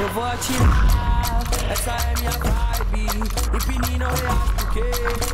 Eu vou atirar, essa é minha vibe. E é real, porque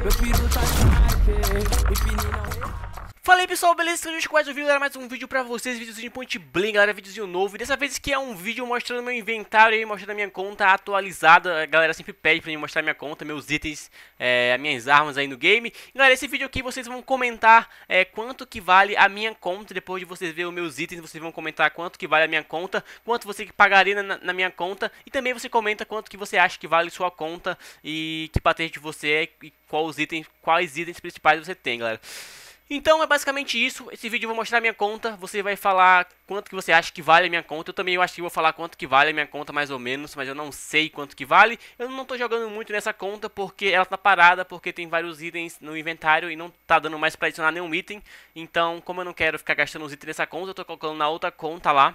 meu peru tá hype. E pininho real. Falei pessoal, beleza? Sejam quase vídeo galera, mais um vídeo pra vocês, vídeozinho de Point Blank, galera, vídeozinho novo. E dessa vez que é um vídeo mostrando meu inventário e mostrando a minha conta atualizada. A galera sempre pede pra mim mostrar minha conta, meus itens, é, as minhas armas aí no game. E, galera, esse vídeo aqui vocês vão comentar é, quanto que vale a minha conta. Depois de vocês verem os meus itens, vocês vão comentar quanto que vale a minha conta, quanto você pagaria na, na minha conta. E também você comenta quanto que você acha que vale sua conta e que patente você é e quais itens, quais itens principais você tem, galera. Então é basicamente isso, esse vídeo eu vou mostrar minha conta, você vai falar quanto que você acha que vale a minha conta, eu também acho que vou falar quanto que vale a minha conta mais ou menos, mas eu não sei quanto que vale, eu não tô jogando muito nessa conta porque ela tá parada, porque tem vários itens no inventário e não tá dando mais pra adicionar nenhum item, então como eu não quero ficar gastando os itens nessa conta, eu tô colocando na outra conta lá,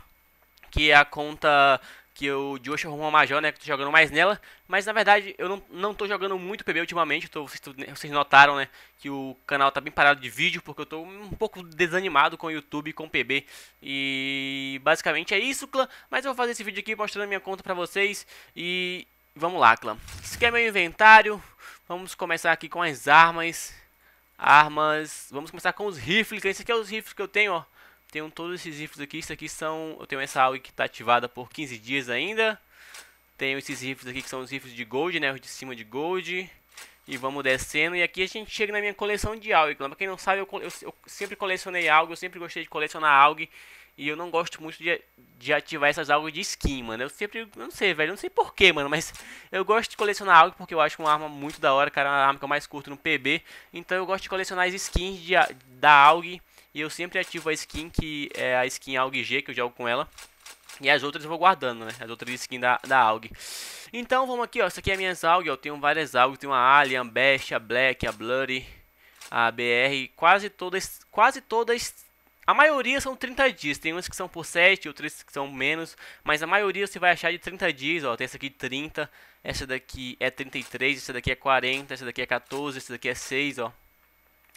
que é a conta que o Josh arrumou uma Major, né, que eu tô jogando mais nela, mas na verdade eu não, não tô jogando muito PB ultimamente, tô, vocês, vocês, notaram, né, que o canal tá bem parado de vídeo, porque eu tô um pouco desanimado com o YouTube e com o PB, e basicamente é isso, clã, mas eu vou fazer esse vídeo aqui mostrando a minha conta pra vocês, e vamos lá, clã. Esse aqui é meu inventário, vamos começar aqui com as armas, armas, vamos começar com os rifles, esse aqui é os rifles que eu tenho, ó, tenho todos esses rifles aqui. Isso aqui são. Eu tenho essa AUG que está ativada por 15 dias ainda. Tenho esses rifles aqui que são os rifles de gold, né? Os de cima de gold. E vamos descendo. E aqui a gente chega na minha coleção de AUG. Pra quem não sabe, eu, eu, eu sempre colecionei algo, Eu sempre gostei de colecionar AUG. E eu não gosto muito de, de ativar essas algas de skin, mano. Eu sempre, não sei, velho, não sei porquê, mano. Mas eu gosto de colecionar algo porque eu acho uma arma muito da hora, cara. É uma arma que eu mais curto no PB. Então eu gosto de colecionar as skins de, da AUG e eu sempre ativo a skin, que é a skin AUG G, que eu jogo com ela. E as outras eu vou guardando, né? As outras skins da, da AUG. Então vamos aqui, ó. Essa aqui é minhas AUG, ó. Eu tenho várias AUG. Tenho uma Alien, a Best, a Black, a Bloody, a BR. Quase todas... Quase todas... A maioria são 30 dias. Tem uns que são por 7, outras que são menos. Mas a maioria você vai achar de 30 dias, ó. Tem essa aqui de 30. Essa daqui é 33. Essa daqui é 40. Essa daqui é 14. Essa daqui é 6, ó.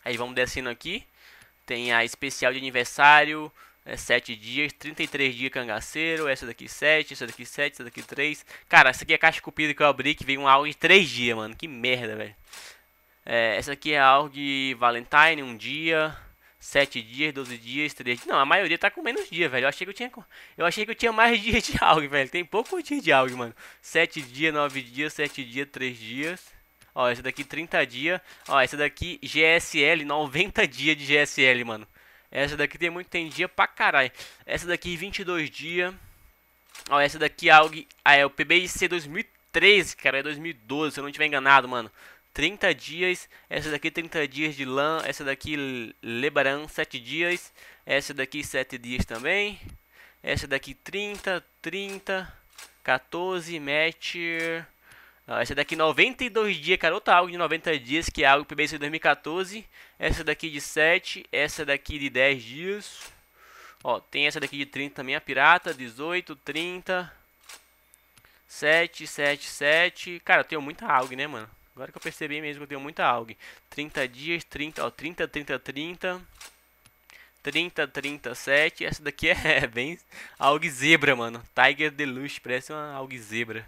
Aí vamos descendo aqui. Tem a especial de aniversário, é 7 dias, 33 dias cangaceiro, essa daqui 7, essa daqui 7, essa daqui 3. Cara, essa aqui é a caixa cupida que eu abri que veio um algo de 3 dias, mano. Que merda, velho. É, essa aqui é algo de Valentine, um dia, 7 dias, 12 dias, 3 dias. Não, a maioria tá com menos dias, velho. Eu achei que eu tinha, eu achei que eu tinha mais dias de algo, velho. Tem pouco dia de algo, mano. 7 dias, 9 dias, 7 dias, 3 dias. Ó, essa daqui 30 dias. Ó, essa daqui GSL, 90 dias de GSL, mano. Essa daqui tem muito, tem dia pra caralho. Essa daqui 22 dias. Ó, essa daqui AUG, ah, é o PBIC 2013, cara, é 2012, se eu não estiver enganado, mano. 30 dias, essa daqui 30 dias de LAN, essa daqui Lebaran 7 dias, essa daqui 7 dias também. Essa daqui 30, 30, 14, match essa daqui 92 dias, cara, outra algo de 90 dias, que é algo que veio em 2014. Essa daqui de 7, essa daqui de 10 dias. Ó, tem essa daqui de 30 também, a pirata, 18, 30, 7, 7, 7. Cara, eu tenho muita AUG, né, mano? Agora que eu percebi mesmo que eu tenho muita AUG. 30 dias, 30, ó, 30, 30, 30. 30, 37. Essa daqui é, é bem AUG zebra, mano. Tiger Deluxe, parece uma AUG zebra.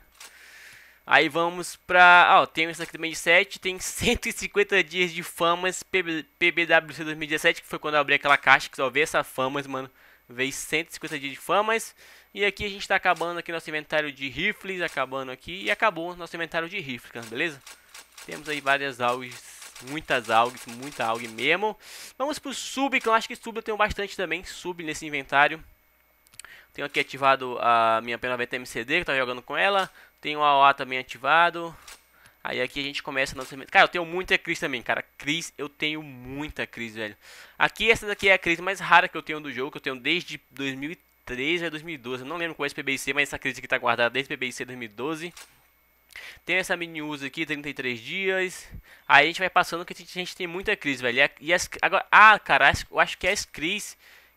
Aí vamos pra. Ó, tem essa aqui também de 7. Tem 150 dias de famas PBWC 2017, que foi quando eu abri aquela caixa que só vê essa famas, mano. Veio 150 dias de famas. E aqui a gente tá acabando aqui nosso inventário de rifles, acabando aqui. E acabou nosso inventário de rifles, beleza? Temos aí várias auges muitas algas, muita alga mesmo. Vamos pro sub, que eu acho que sub eu tenho bastante também, sub nesse inventário. Tenho aqui ativado a minha P90 MCD, que eu tava jogando com ela. Tem o AOA também ativado. Aí aqui a gente começa a nossa... Cara, eu tenho muita Cris também, cara. Cris, eu tenho muita Cris, velho. Aqui, essa daqui é a Cris mais rara que eu tenho do jogo, que eu tenho desde 2013 a 2012. Eu não lembro qual é esse pbc mas essa Cris aqui tá guardada desde pbc 2012. Tem essa mini uso aqui, 33 dias. Aí a gente vai passando que a gente tem muita Cris, velho. E as... Agora, ah, cara, eu acho que as Cris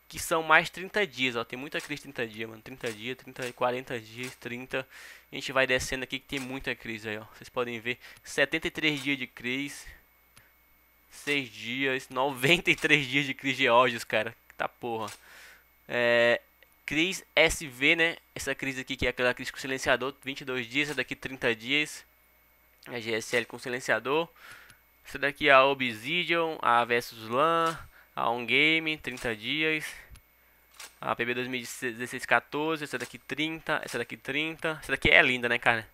que são mais 30 dias, ó. Tem muita crise 30 dias, mano. 30 dias, 30, 40 dias, 30. A gente vai descendo aqui que tem muita crise aí, ó. Vocês podem ver 73 dias de crise, 6 dias, 93 dias de crise de cara. Tá porra. É, Cris SV, né? Essa crise aqui que é aquela crise com silenciador, 22 dias, essa daqui 30 dias. A GSL com silenciador. Essa daqui é a Obsidian, a Versus LAN a On Game, 30 dias. A PB 2016 14, essa daqui 30, essa daqui 30. Essa daqui é linda, né, cara?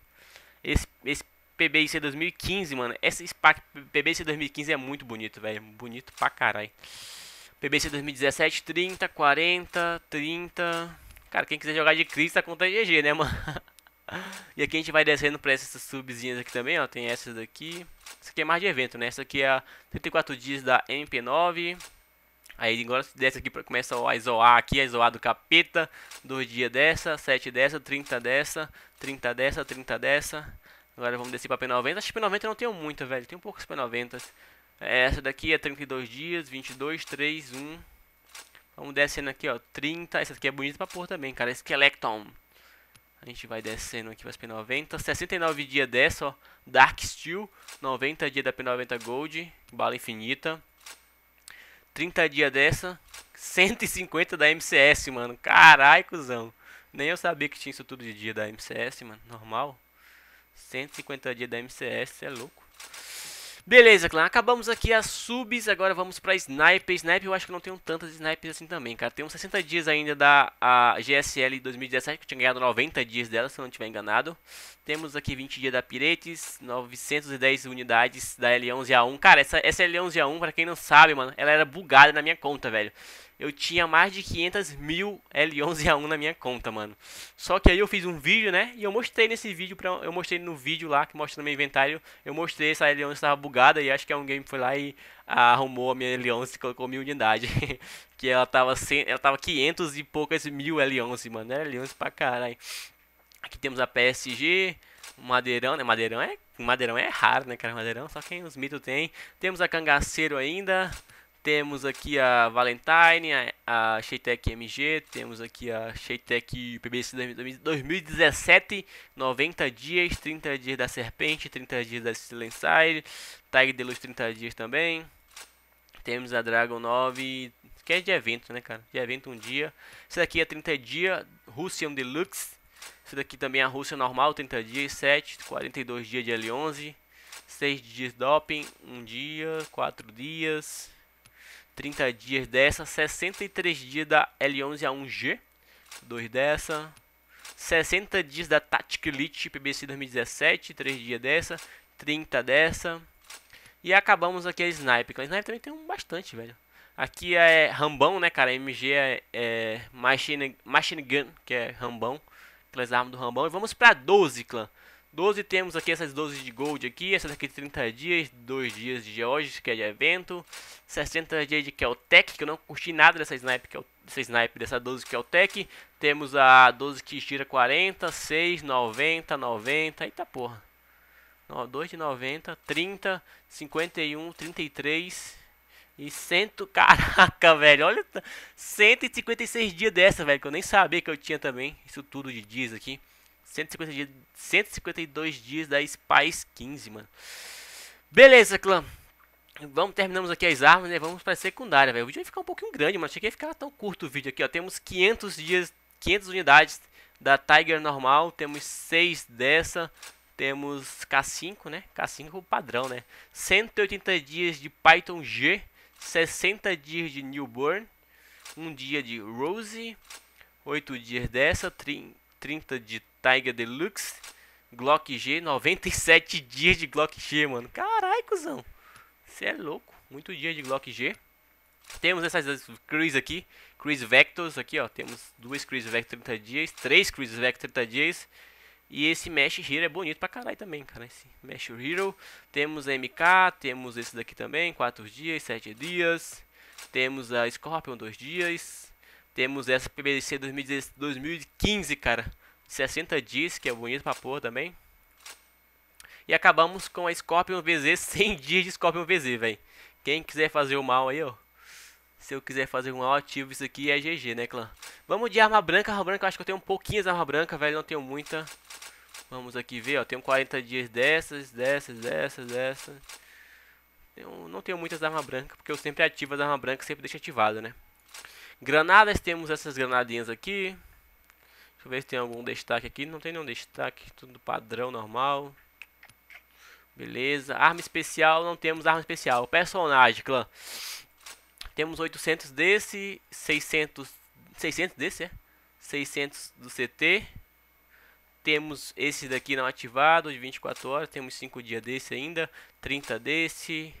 Esse, esse PBIC 2015, mano. Esse SPAC PBIC 2015 é muito bonito, velho. Bonito pra caralho. PBC 2017, 30, 40, 30. Cara, quem quiser jogar de Cris tá contra GG, né, mano? e aqui a gente vai descendo pra essas subzinhas aqui também, ó. Tem essas daqui. Isso aqui é mais de evento, né? Essa aqui é a 34 dias da MP9. Aí agora desce aqui, começa a isoar aqui, a isoar do capeta. Dois dias dessa, sete dessa, trinta dessa, trinta dessa, trinta dessa. Agora vamos descer pra P90. Acho que P90 não tenho muita, velho. Tem poucas P90s. Essa daqui é 32 dias, 22, 3, 1. Vamos descendo aqui, ó. 30. Essa aqui é bonita pra pôr também, cara. Skeleton. A gente vai descendo aqui para as P90. 69 dias dessa, ó. Dark Steel. 90 dias da P90 Gold. Bala infinita. 30 dias dessa, 150 da MCS, mano. Carai, cuzão. Nem eu sabia que tinha isso tudo de dia da MCS, mano. Normal. 150 dias da MCS, é louco. Beleza, clã. Acabamos aqui as subs. Agora vamos pra Sniper. Sniper eu acho que não tenho tantas Snipers assim também, cara. Tem uns 60 dias ainda da a GSL 2017, que eu tinha ganhado 90 dias dela, se eu não estiver enganado. Temos aqui 20 dias da Piretes, 910 unidades da L11A1. Cara, essa, essa L11A1, pra quem não sabe, mano, ela era bugada na minha conta, velho. Eu tinha mais de 500 mil L11A1 na minha conta, mano. Só que aí eu fiz um vídeo, né? E eu mostrei nesse vídeo, pra, eu mostrei no vídeo lá, que mostra no meu inventário. Eu mostrei essa L11 estava bugada e acho que alguém foi lá e arrumou a minha L11 e colocou mil unidades. que ela tava, 100, ela tava 500 e poucas mil L11, mano. Era L11 pra caralho. Aqui temos a PSG, Madeirão, né? Madeirão é, madeirão é raro, né, cara? Madeirão, só quem os mitos tem. Temos a Cangaceiro ainda. Temos aqui a Valentine, a, a Sheitec MG, temos aqui a Sheitec PBC 2017, 90 dias, 30 dias da Serpente, 30 dias da Silencire, Tag de Luz 30 dias também. Temos a Dragon 9, que é de evento, né, cara? De evento um dia. Esse daqui é 30 dias, Russian Deluxe. Esse daqui também a Rússia normal, 30 dias, 7, 42 dias de L11, 6 dias doping, 1 dia, 4 dias, 30 dias dessa, 63 dias da L11 A1G, 2 dessa, 60 dias da Tactic Elite PBC 2017, 3 dias dessa, 30 dessa. E acabamos aqui a Snipe, que a Snipe também tem um bastante, velho. Aqui é Rambão, né, cara? MG é, é Machine, Machine Gun, que é Rambão clãs armas do Rambão. E vamos pra 12 clã. 12 temos aqui essas 12 de gold aqui, essas aqui de 30 dias, 2 dias de Georges, que é de evento, 60 dias de Keltec, que eu não curti nada dessa snipe, dessa, snipe, dessa 12 Keltec. Temos a 12 que tira 40, 6, 90, 90, eita porra. 2 de 90, 30, 51, 33, e cento, caraca, velho, olha, 156 dias dessa, velho, que eu nem sabia que eu tinha também, isso tudo de dias aqui. 150 dias, 152 dias da Spice 15, mano. Beleza, clã. Vamos, terminamos aqui as armas, né? Vamos pra secundária, velho. O vídeo vai ficar um pouquinho grande, mas achei que ia ficar tão curto o vídeo aqui, ó. Temos 500 dias, 500 unidades da Tiger normal, temos 6 dessa, temos K5, né? K5 padrão, né? 180 dias de Python G, 60 dias de Newborn, um dia de Rose, 8 dias dessa, 30 de Tiger Deluxe, Glock G, 97 dias de Glock G, mano. Carai, cuzão. Você é louco. Muito dia de Glock G. Temos essas Cris aqui, Cris Vectors aqui, ó. Temos duas Cris Vectors 30 dias, três Cris Vectors 30 dias. E esse Mesh Hero é bonito pra caralho também, cara. Esse Mesh Hero. Temos a MK, temos esse daqui também, 4 dias, 7 dias. Temos a Scorpion, 2 dias. Temos essa PBC 2015, cara. 60 dias, que é bonito pra porra também. E acabamos com a Scorpion VZ, 100 dias de Scorpion VZ, velho. Quem quiser fazer o mal aí, ó. Se eu quiser fazer um mal ativo, isso aqui é GG, né, clã? Vamos de arma branca. Arma branca, eu acho que eu tenho um pouquinho de arma branca, velho. Não tenho muita. Vamos aqui ver, ó. Tenho 40 dias dessas, dessas, dessas, dessas. Eu não tenho muitas armas brancas, porque eu sempre ativo as armas brancas, sempre deixo ativada, né? Granadas, temos essas granadinhas aqui. Deixa eu ver se tem algum destaque aqui. Não tem nenhum destaque, tudo padrão, normal. Beleza. Arma especial, não temos arma especial. Personagem, clã. Temos 800 desse, 600... 600 desse, é? 600 do CT. Temos esse daqui não ativado, de 24 horas. Temos 5 dias desse ainda. 30 desse.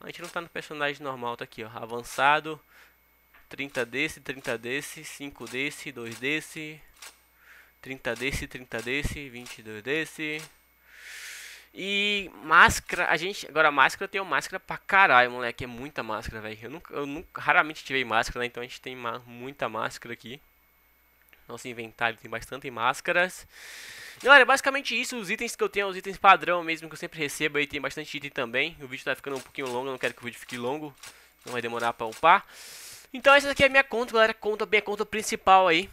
A gente não tá no personagem normal, tá aqui, ó. Avançado. 30 desse, 30 desse, 5 desse, 2 desse. 30 desse, 30 desse, 22 desse. E máscara, a gente. Agora, máscara tem tenho máscara pra caralho, moleque. É muita máscara, velho. Eu, nunca, eu nunca, raramente tirei máscara, né? Então a gente tem muita máscara aqui. Nosso inventário tem bastante máscaras. Galera, é basicamente isso, os itens que eu tenho, os itens padrão mesmo que eu sempre recebo aí, tem bastante item também. O vídeo tá ficando um pouquinho longo, eu não quero que o vídeo fique longo, não vai demorar pra upar. Então essa aqui é a minha conta, galera, conta, minha conta principal aí.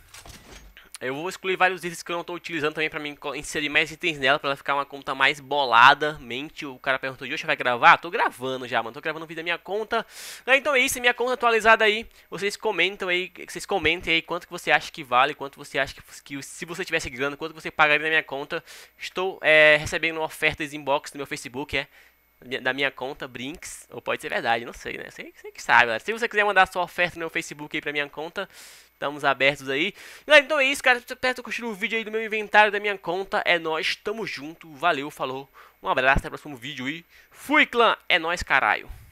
Eu vou excluir vários itens que eu não estou utilizando também para mim inserir mais itens nela, para ela ficar uma conta mais bolada. Mente, o cara perguntou, Hoje vai gravar? Tô gravando já, mano, tô gravando o vídeo da minha conta. Ah, então é isso, minha conta atualizada aí. Vocês comentam aí, vocês comentem aí quanto que você acha que vale, quanto você acha que, que se você tivesse grana, quanto você pagaria na minha conta. Estou é, recebendo ofertas inbox no meu Facebook, é da minha conta Brinks, ou pode ser verdade, não sei, né? Você, você que sabe, galera. Se você quiser mandar sua oferta no meu Facebook aí pra minha conta, Estamos abertos aí. Galera, então é isso, cara. Aperta tá o curtir o vídeo aí do meu inventário, da minha conta. É nóis, tamo junto. Valeu, falou. Um abraço, até o próximo vídeo e fui, clã. É nóis, caralho.